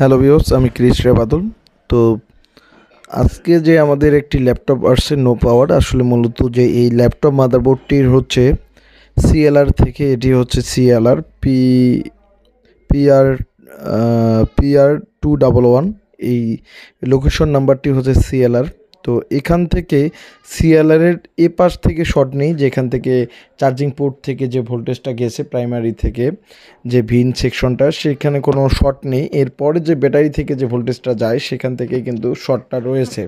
hello views আমি ক্রিস রেবাদুল তো আজকে যে আমাদের একটি ল্যাপটপ আসছে নো পাওয়ার আসলে মূলত যে এই ল্যাপটপ মাদারবোর্ডটির হচ্ছে সিএলআর থেকে এটি হচ্ছে CLR P PR PR two double one এই লোকেশন নাম্বারটি হচ্ছে সিএলআর তো এখান থেকে সিএলআরের এ পাশ থেকে শর্ট নেই যেখান থেকে চার্জিং পোর্ট থেকে যে ভোল্টেজটা গেছে প্রাইমারি থেকে যে ভিন সেকশনটা সেখানে কোনো শর্ট নেই এরপরে যে ব্যাটারি থেকে যে ভোল্টেজটা যায় সেখান থেকে কিন্তু শর্টটা রয়েছে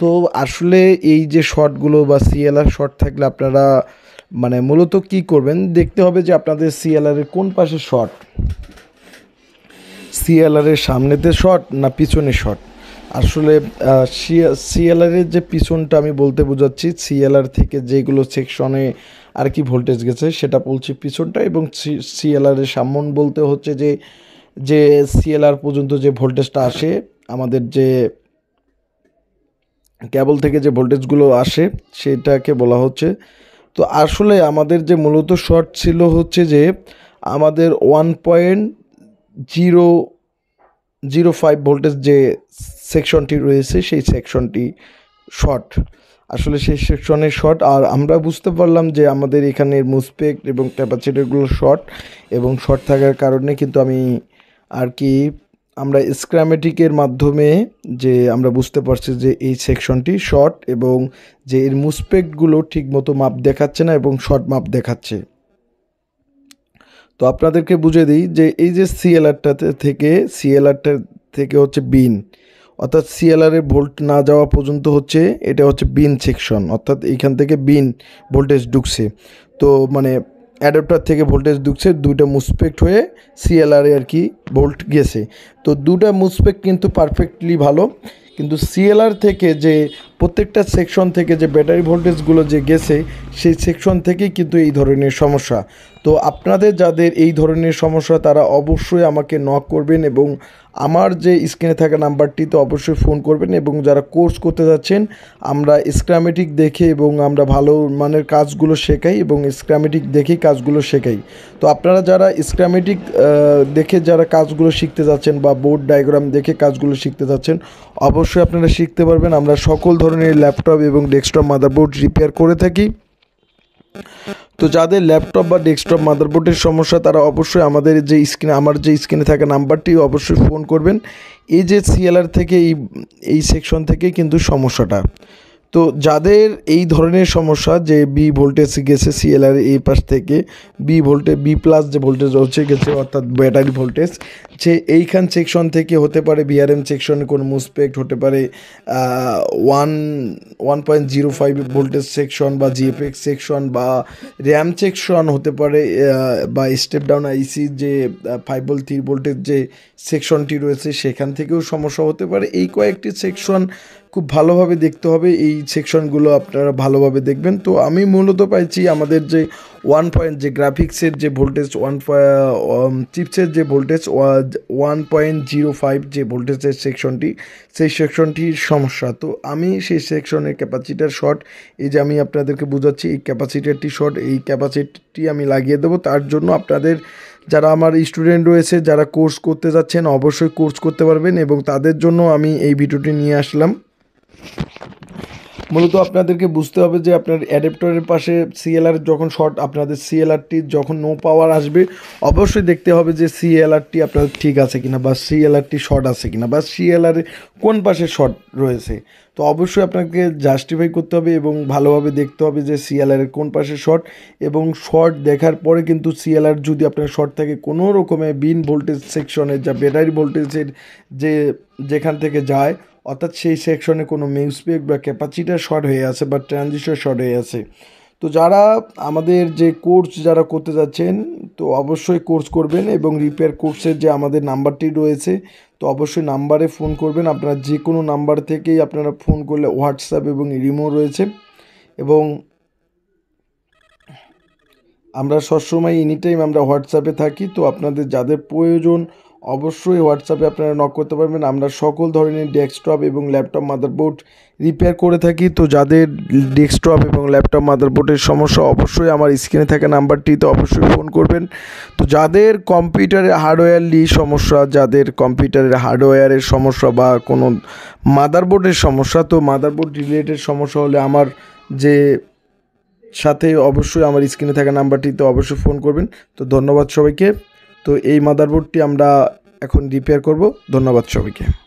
তো আসলে এই যে শটগুলো বা সিএলআর শর্ট থাকলে আপনারা মানে মূলত কি করবেন দেখতে হবে যে আপনাদের সিএলআরের কোন পাশে শর্ট সিএলআরের সামনেতে শর্ট না পিছনে শর্ট আসলে সিএলআরের যে পিছনটা আমি বলতে বোঝাচ্ছি সিএলআর থেকে যেগুলো সেকশনে আর কি ভোল্টেজ গেছে সেটা বলছি পিছনটা এবং সিএলআরের সামন বলতে হচ্ছে যে যে সিএলআর পর্যন্ত যে ভোল্টেজটা আসে আমাদের যে কেবল থেকে যে ভোল্টেজগুলো আসে সেটাকে বলা হচ্ছে তো আসলে আমাদের যে মূলত শর্ট ছিল হচ্ছে যে আমাদের one point zero zero five voltage যে সেকশনটি রয়েছে সেই সেকশনটি শর্ট আসলে সেই সেকশনের শর্ট আর আমরা বুঝতে পারলাম যে আমাদের এখানের মুসপেক এবং ক্যাপাসিটিগুলো শর্ট এবং শর্ট থাকার কারণে কিন্তু আমি আর কি আমরা স্ক্রামেটিকের মাধ্যমে যে আমরা বুঝতে পারছি যে এই সেকশনটি শর্ট এবং যে এর মুসপেক্টগুলো ঠিকমতো মাপ দেখাচ্ছে না এবং শর্ট মাপ দেখাচ্ছে তো আপনাদেরকে বুঝে দিই যে এই যে সিএলআরটাতে থেকে সিএলআরটা থেকে হচ্ছে বিন অর্থাৎ সিএলআরে ভোল্ট না যাওয়া পর্যন্ত হচ্ছে এটা হচ্ছে বিন সেকশন অর্থাৎ এইখান থেকে বিন ভোল্টেজ ঢুকছে তো মানে অ্যাডাপ্টার থেকে ভোল্টেজ ঢুকছে দুইটা মুসপেক্ট হয়ে সিএলআরে আর কি ভোল্ট গেছে তো দুটা মুসপেক্ট কিন্তু পারফেক্টলি ভালো কিন্তু সিএলআর থেকে যে প্রত্যেকটা সেকশন থেকে যে ব্যাটারি ভোল্টেজগুলো যে গেছে সেই সেকশন থেকেই কিন্তু এই ধরনের সমস্যা তো আপনাদের যাদের এই ধরনের সমস্যা তারা অবশ্যই আমাকে নক করবেন এবং আমার যে স্ক্রিনে থাকা তো অবশ্যই ফোন করবেন এবং যারা কোর্স করতে যাচ্ছেন আমরা স্ক্রামেটিক দেখে এবং আমরা ভালো মানের কাজগুলো শেখাই এবং স্ক্রামেটিক দেখেই কাজগুলো শেখাই তো আপনারা যারা স্ক্রামেটিক দেখে যারা কাজগুলো শিখতে যাচ্ছেন বা বোর্ড ডায়াগ্রাম দেখে কাজগুলো শিখতে যাচ্ছেন অবশ্যই আপনারা শিখতে পারবেন আমরা সকল ধরনের ল্যাপটপ এবং ডেস্কটপ মাদারবোর্ড রিপেয়ার করে থাকি তো যাদের ল্যাপটপ বা ডেস্কটপ মাদারবোর্ডের সমস্যা তারা অবশ্যই আমাদের যে স্ক্রিনে আমার যে স্ক্রিনে থাকা নাম্বারটি অবশ্যই ফোন করবেন এই যে সিএলআর থেকে এই এই সেকশন থেকে কিন্তু সমস্যাটা তো যাদের এই ধরনের সমস্যা যে বি ভোল্টেজ গেছে সিএলআর এ পাশ থেকে বি ভোল্টেজ বি প্লাস যে ভোল্টেজ রয়েছে গেছে অর্থাৎ ব্যাটারি ভোল্টেজ যে এইখান সেকশন থেকে হতে পারে বিআরএম সেকশনে কোনো মুসপেক্ট হতে পারে one one point zero five voltage section বা জিএফএক্স সেকশন বা র্যাম সেকশন হতে পারে বা স্টেপ ডাউন আইসি যে ফাইভ ভোল্ট থ্রি ভোল্টেজ যে সেকশনটি রয়েছে সেখান থেকেও সমস্যা হতে পারে এই কয়েকটি সেকশন খুব ভালোভাবে দেখতে হবে এই সেকশনগুলো আপনারা ভালোভাবে দেখবেন তো আমি মূলত পাইছি আমাদের যে ওয়ান পয়েন্ট যে গ্রাফিক্সের যে ভোল্টেজ ওয়ান চিপসের যে voltage one point zero five যে ভোল্টেজের সেকশনটি সেই সেকশনটির সমস্যা তো আমি সেই সেকশনের ক্যাপাসিটার শর্ট এই যে আমি আপনাদেরকে বোঝাচ্ছি এই ক্যাপাসিটারটি শর্ট এই ক্যাপাসিটি আমি লাগিয়ে দেবো তার জন্য আপনাদের যারা আমার স্টুডেন্ট রয়েছে যারা কোর্স করতে যাচ্ছেন অবশ্যই কোর্স করতে পারবেন এবং তাদের জন্য আমি এই ভিডিওটি নিয়ে আসলাম মূলত আপনাদেরকে বুঝতে হবে যে আপনার অ্যাডেপ্টরের পাশে সিএলআর যখন শর্ট আপনাদের সিএলআরটি যখন নো পাওয়ার আসবে অবশ্যই দেখতে হবে যে সিএলআরটি আপনার ঠিক আছে কিনা বা সিএলআরটি শর্ট আছে কিনা বা সিএলআর কোন পাশে শর্ট রয়েছে তো অবশ্যই আপনাকে জাস্টিফাই করতে হবে এবং ভালোভাবে দেখতে হবে যে সিএলআরের কোন পাশে শর্ট এবং শর্ট দেখার পরে কিন্তু সিএলআর যদি আপনার শর্ট থাকে কোনো রকমের বিন ভোল্টেজ সেকশনের যা ব্যাটারি ভোল্টেজের যে যেখান থেকে যায় অর্থাৎ সেই সেকশনে কোনো মিউসপেক বা ক্যাপাসিটার শর্ট হয়ে আছে বা ট্রানজিস্টার শর্ট হয়ে আছে তো যারা আমাদের যে কোর্স যারা করতে যাচ্ছেন তো অবশ্যই কোর্স করবেন এবং রিপেয়ার কোর্সের যে আমাদের নাম্বারটি রয়েছে তো অবশ্যই নাম্বারে ফোন করবেন আপনারা যে কোনো নাম্বার থেকেই আপনারা ফোন করলে হোয়াটসঅ্যাপ এবং রিমো রয়েছে এবং আমরা সবসময় এনি টাইম আমরা হোয়াটসঅ্যাপে থাকি তো আপনাদের যাদের প্রয়োজন অবশ্যই হোয়াটসঅ্যাপে আপনারা নক করতে পারবেন আমরা সকল ধরনের ডেস্কটপ এবং ল্যাপটপ মাদারবোর্ড রিপেয়ার করে থাকি তো যাদের ডেস্কটপ এবং ল্যাপটপ মাদারবোর্ডের সমস্যা অবশ্যই আমার স্ক্রিনে থাকা নাম্বারটিতে অবশ্যই ফোন করবেন তো যাদের কম্পিউটারের হার্ডওয়্যারলি সমস্যা যাদের কম্পিউটারের হার্ডওয়্যারের সমস্যা বা কোনো মাদারবোর্ডের সমস্যা তো মাদারবোর্ড রিলেটেড সমস্যা হলে আমার যে সাথে অবশ্যই আমার স্ক্রিনে থাকা নাম্বারটিতে অবশ্যই ফোন করবেন তো ধন্যবাদ সবাইকে তো এই মাদারবোর্ডটি আমরা এখন রিপেয়ার করব ধন্যবাদ সবাইকে